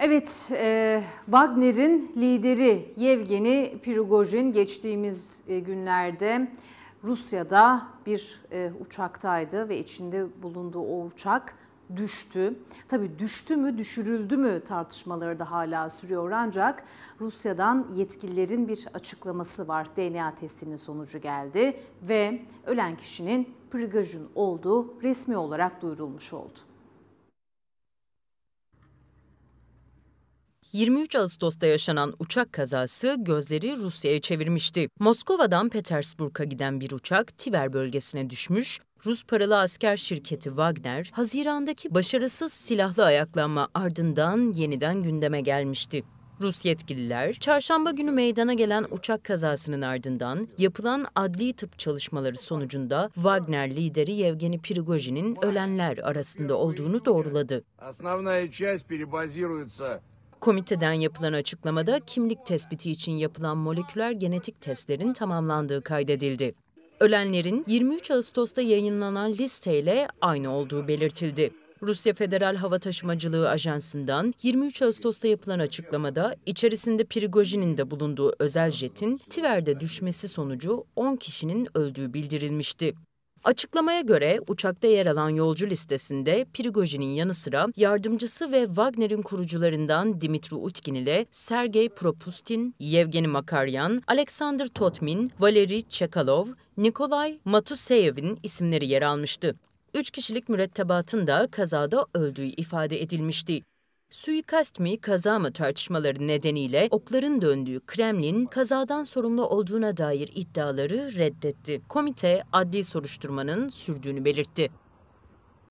Evet, e, Wagner'in lideri Yevgeni Prigojin geçtiğimiz e, günlerde Rusya'da bir e, uçaktaydı ve içinde bulunduğu o uçak düştü. Tabii düştü mü, düşürüldü mü tartışmaları da hala sürüyor ancak Rusya'dan yetkililerin bir açıklaması var. DNA testinin sonucu geldi ve ölen kişinin Prigojin olduğu resmi olarak duyurulmuş oldu. 23 Ağustos'ta yaşanan uçak kazası gözleri Rusya'ya çevirmişti. Moskova'dan Petersburg'a giden bir uçak Tiber bölgesine düşmüş, Rus paralı asker şirketi Wagner, Haziran'daki başarısız silahlı ayaklanma ardından yeniden gündeme gelmişti. Rus yetkililer, çarşamba günü meydana gelen uçak kazasının ardından yapılan adli tıp çalışmaları sonucunda Wagner lideri Yevgeni Prigojin'in ölenler arasında olduğunu doğruladı. Komiteden yapılan açıklamada kimlik tespiti için yapılan moleküler genetik testlerin tamamlandığı kaydedildi. Ölenlerin 23 Ağustos'ta yayınlanan listeyle aynı olduğu belirtildi. Rusya Federal Hava Taşımacılığı Ajansı'ndan 23 Ağustos'ta yapılan açıklamada içerisinde Prigojin'in de bulunduğu özel jetin Tiver'de düşmesi sonucu 10 kişinin öldüğü bildirilmişti. Açıklamaya göre uçakta yer alan yolcu listesinde Prigojin'in yanı sıra yardımcısı ve Wagner'in kurucularından Dimitri Utkin ile Sergey Propustin, Yevgeni Makaryan, Alexander Totmin, Valeri Çekalov, Nikolay Matuseyev'in isimleri yer almıştı. Üç kişilik mürettebatın da kazada öldüğü ifade edilmişti. Suikast mi, kaza mı tartışmaları nedeniyle okların döndüğü Kremlin kazadan sorumlu olduğuna dair iddiaları reddetti. Komite adli soruşturmanın sürdüğünü belirtti.